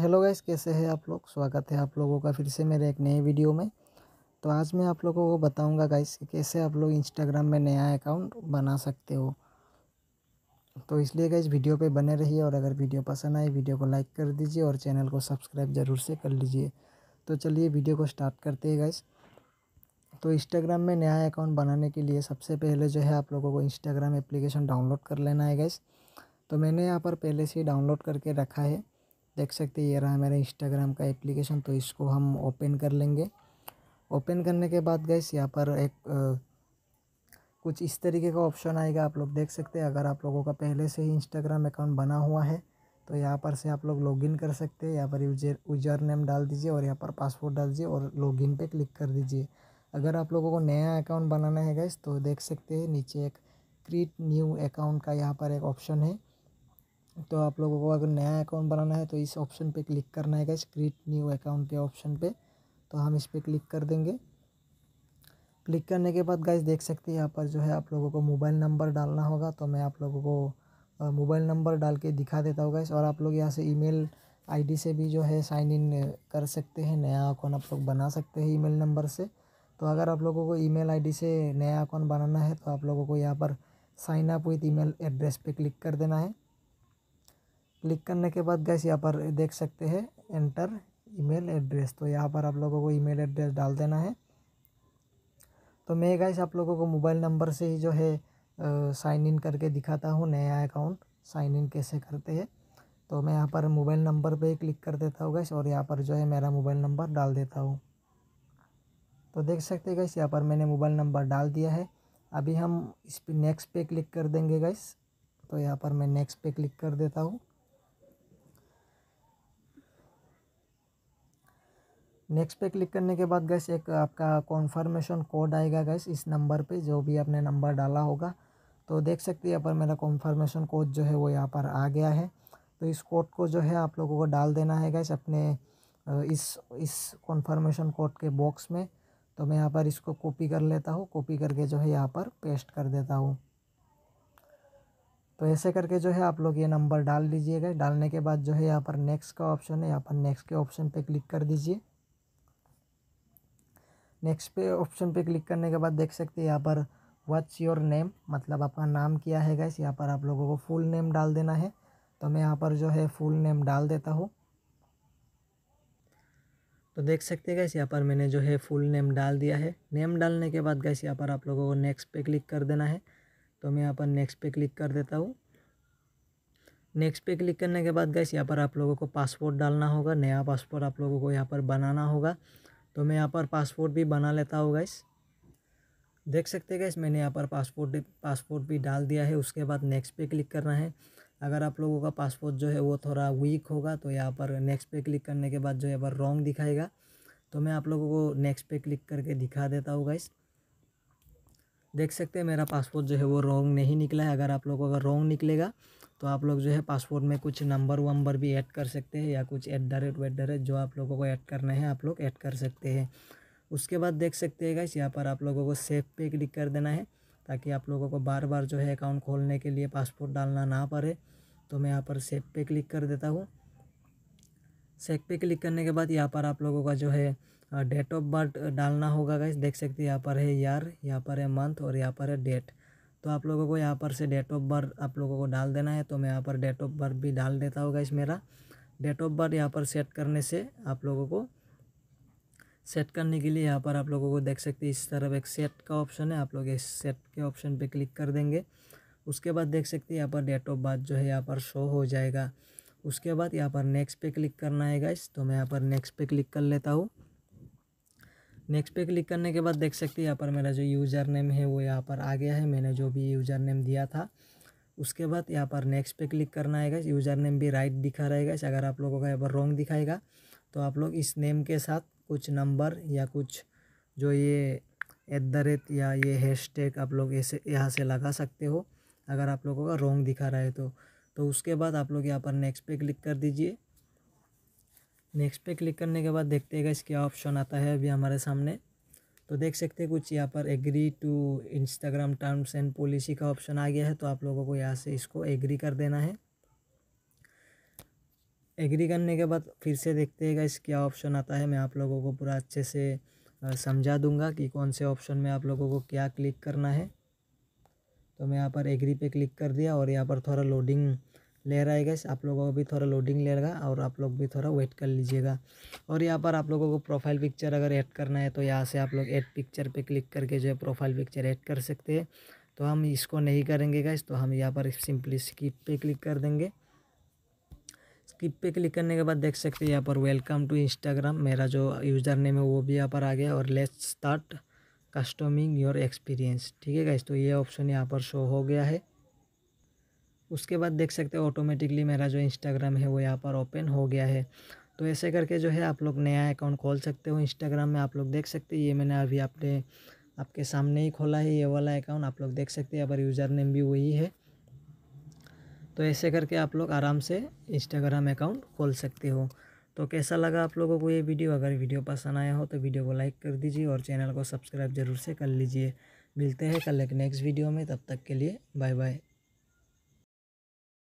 hello guys कैसे हैं आप लोग स्वागत है आप लोगों का फिर से मेरे एक नए वीडियो में तो आज मैं आप लोगों को बताऊंगा गाइस कि कैसे आप लोग इंस्टाग्राम में नया अकाउंट बना सकते हो तो इसलिए गाइस वीडियो पे बने रहिए और अगर वीडियो पसंद आए वीडियो को लाइक कर दीजिए और चैनल को सब्सक्राइब ज़रूर से कर लीजिए तो चलिए वीडियो को स्टार्ट करते हैं गाइस तो इंस्टाग्राम में नया अकाउंट बनाने के लिए सबसे पहले जो है आप लोगों को इंस्टाग्राम एप्लीकेशन डाउनलोड कर लेना है गाइस तो मैंने यहाँ पर पहले से डाउनलोड करके रखा है देख सकते ये रहा मेरा इंस्टाग्राम का एप्लीकेशन तो इसको हम ओपन कर लेंगे ओपन करने के बाद गैस यहाँ पर एक आ, कुछ इस तरीके का ऑप्शन आएगा आप लोग देख सकते हैं अगर आप लोगों का पहले से ही इंस्टाग्राम अकाउंट बना हुआ है तो यहाँ पर से आप लोग लॉगिन कर सकते हैं यहाँ पर यूजर यूजर नेम डाल दीजिए और यहाँ पर पासवर्ड डाल दीजिए और लॉगिन पे क्लिक कर दीजिए अगर आप लोगों को नया अकाउंट बनाना है गैस तो देख सकते हैं नीचे एक क्रिएट न्यू अकाउंट का यहाँ पर एक ऑप्शन है तो आप लोगों को अगर नया अकाउंट बनाना है तो इस ऑप्शन पे क्लिक करना है गैस क्रिएट न्यू अकाउंट के ऑप्शन पे तो हम इस पर क्लिक कर देंगे क्लिक करने के बाद गैस देख सकते हैं यहाँ पर जो है आप लोगों को मोबाइल नंबर डालना होगा तो मैं आप लोगों को मोबाइल नंबर डाल के दिखा देता हूँ गैस और आप लोग यहाँ से ई मेल से भी जो है साइन इन कर सकते हैं नया अकाउंट आप लोग बना सकते हैं ई नंबर से तो अगर आप लोगों को ई मेल से नया अकाउंट बनाना है तो आप लोगों को यहाँ पर sign up with e address पर क्लिक कर देना है क्लिक करने के बाद गैस यहाँ पर देख सकते हैं एंटर ईमेल एड्रेस तो यहाँ पर आप लोगों को ईमेल एड्रेस डाल देना है तो मैं गैस आप लोगों को मोबाइल नंबर से ही जो है साइन इन करके दिखाता हूँ नया अकाउंट साइन इन कैसे करते हैं तो मैं यहाँ पर मोबाइल नंबर पे क्लिक कर देता हूँ गैस और यहाँ पर जो है मेरा मोबाइल नंबर डाल देता हूँ तो देख सकते गैस यहाँ पर मैंने मोबाइल नंबर डाल दिया है अभी हम इस पर नेक्स्ट पे क्लिक कर देंगे गैस तो यहाँ पर मैं नेक्स्ट पे क्लिक कर देता हूँ नेक्स्ट पे क्लिक करने के बाद गैस एक आपका कॉन्फर्मेशन कोड आएगा गैस इस नंबर पे जो भी आपने नंबर डाला होगा तो देख सकते हैं यहाँ पर मेरा कॉन्फर्मेशन कोड जो है वो यहाँ पर आ गया है तो इस कोड को जो है आप लोगों को डाल देना है गैस अपने इस इस कॉन्फर्मेशन कोड के बॉक्स में तो मैं यहाँ पर इसको कॉपी कर लेता हूँ कॉपी करके जो है यहाँ पर पेस्ट कर देता हूँ तो ऐसे करके जो है आप लोग ये नंबर डाल दीजिएगा डालने के बाद जो है यहाँ पर नेक्स्ट का ऑप्शन है यहाँ पर नेक्स्ट के ऑप्शन पे क्लिक कर दीजिए नेक्स्ट पे ऑप्शन पे क्लिक करने के बाद देख सकते हैं यहाँ पर व्हाट्स योर नेम मतलब आपका नाम क्या है गैस यहाँ पर आप लोगों को फुल नेम डाल देना है तो मैं यहाँ पर जो है फुल नेम डाल देता हूँ तो देख सकते हैं गैस यहाँ पर मैंने जो है फुल नेम डाल दिया है नेम डालने के बाद गैस यहाँ पर आप लोगों को नेक्स्ट पे क्लिक कर देना है तो मैं यहाँ पर नेक्स्ट पे क्लिक कर देता हूँ नेक्स्ट पे क्लिक करने के बाद गैस यहाँ पर आप लोगों को पासपोर्ट डालना होगा नया पासपोर्ट आप लोगों को यहाँ पर बनाना होगा तो मैं यहाँ पर पासपोर्ट भी बना लेता हूँ गैस देख सकते हैं गैस मैंने यहाँ पर पासपोर्ट पासपोर्ट भी डाल दिया है उसके बाद नेक्स्ट पे क्लिक करना है अगर आप लोगों का पासपोर्ट जो है वो थोड़ा वीक होगा तो यहाँ पर नेक्स्ट पे क्लिक करने के बाद जो यहाँ पर रॉन्ग दिखाएगा तो मैं आप लोगों को नेक्स्ट पे क्लिक करके दिखा देता हूँ गैस देख सकते हैं मेरा पासपोर्ट जो है वो रॉन्ग नहीं निकला है अगर आप लोगों का रॉन्ग निकलेगा तो आप लोग जो है पासपोर्ट में कुछ नंबर वंबर भी ऐड कर सकते हैं या कुछ at the rate wait the rate जो आप लोगों को ऐड करना है आप लोग ऐड कर सकते हैं उसके बाद देख सकते हैं गाइस यहाँ पर आप लोगों को सेफ पे क्लिक कर देना है ताकि आप लोगों को बार बार जो है अकाउंट खोलने के लिए पासपोर्ट डालना ना पड़े तो मैं यहाँ पर सेफ पे क्लिक कर देता हूँ सेफ पे क्लिक करने के बाद यहाँ पर आप लोगों का जो है डेट ऑफ बर्थ डालना होगा गाइस देख सकते हैं यहाँ पर है यार यहाँ पर है मंथ और यहाँ पर है डेट तो आप लोगों को यहाँ पर से डेट ऑफ बर्थ आप लोगों को डाल देना है तो मैं यहाँ पर डेट ऑफ बर्थ भी डाल देता होगा इस मेरा डेट ऑफ बर्थ यहाँ पर सेट करने से आप लोगों को सेट करने के लिए यहाँ पर आप लोगों को देख सकते हैं इस तरफ एक सेट का ऑप्शन है आप लोग इस सेट के ऑप्शन पे क्लिक कर देंगे उसके बाद देख सकते हैं यहाँ पर डेट ऑफ बर्थ जो है यहाँ पर शो हो जाएगा उसके बाद यहाँ पर नेक्स्ट पे क्लिक करना है गाइस तो मैं यहाँ पर नेक्स्ट पे क्लिक कर लेता हूँ नेक्स्ट पे क्लिक करने के बाद देख सकते हैं यहाँ पर मेरा जो यूज़र नेम है वो यहाँ पर आ गया है मैंने जो भी यूज़र नेम दिया था उसके बाद यहाँ पर नेक्स्ट पे क्लिक करना है यूज़र नेम भी राइट दिखा रहेगा अगर आप लोगों का यहाँ पर रॉन्ग दिखाएगा तो आप लोग इस नेम के साथ कुछ नंबर या कुछ जो ये एट या ये हैश आप लोग ऐसे यहाँ से लगा सकते हो अगर आप लोगों का रॉन्ग दिखा रहा है तो तो उसके बाद आप लोग यहाँ पर नेक्स्ट पे क्लिक कर दीजिए नेक्स्ट पे क्लिक करने के बाद देखते हैं क्या ऑप्शन आता है अभी हमारे सामने तो देख सकते हैं कुछ यहाँ पर agree to Instagram terms and policy का ऑप्शन आ गया है तो आप लोगों को यहाँ से इसको एग्री कर देना है एग्री करने के बाद फिर से देखते हैं इस क्या ऑप्शन आता है मैं आप लोगों को पूरा अच्छे से समझा दूंगा कि कौन से ऑप्शन में आप लोगों को क्या क्लिक करना है तो मैं यहाँ पर एग्री पे क्लिक कर दिया और यहाँ पर थोड़ा लोडिंग ले रहा है गैस आप लोगों को भी थोड़ा लोडिंग ले रहा और आप लोग भी थोड़ा वेट कर लीजिएगा और यहाँ पर आप लोगों को प्रोफाइल पिक्चर अगर ऐड करना है तो यहाँ से आप लोग ऐड पिक्चर पे क्लिक करके जो है प्रोफाइल पिक्चर ऐड कर सकते हैं तो हम इसको नहीं करेंगे गैस तो हम यहाँ पर सिंपली स्किप पे क्लिक कर देंगे स्किप पे क्लिक करने के बाद देख सकते हैं यहाँ पर वेलकम टू इंस्टाग्राम मेरा जो यूज़र नेम है वो भी यहाँ पर आ गया और let's start customising your experience ठीक है गैस तो ये ऑप्शन यहाँ पर शो हो गया है उसके बाद देख सकते हो ऑटोमेटिकली मेरा जो इंस्टाग्राम है वो यहाँ पर ओपन हो गया है तो ऐसे करके जो है आप लोग नया अकाउंट खोल सकते हो इंस्टाग्राम में आप लोग देख सकते हैं ये मैंने अभी आपने आपके सामने ही खोला है ये वाला अकाउंट आप लोग देख सकते हैं पर यूज़र नेम भी वही है तो ऐसे करके आप लोग आराम से इंस्टाग्राम अकाउंट खोल सकते हो तो कैसा लगा आप लोगों को ये वीडियो अगर वीडियो पसंद आया हो तो वीडियो को लाइक कर दीजिए और चैनल को सब्सक्राइब जरूर से कर लीजिए मिलते हैं कल एक नेक्स्ट वीडियो में तब तक के लिए बाय बाय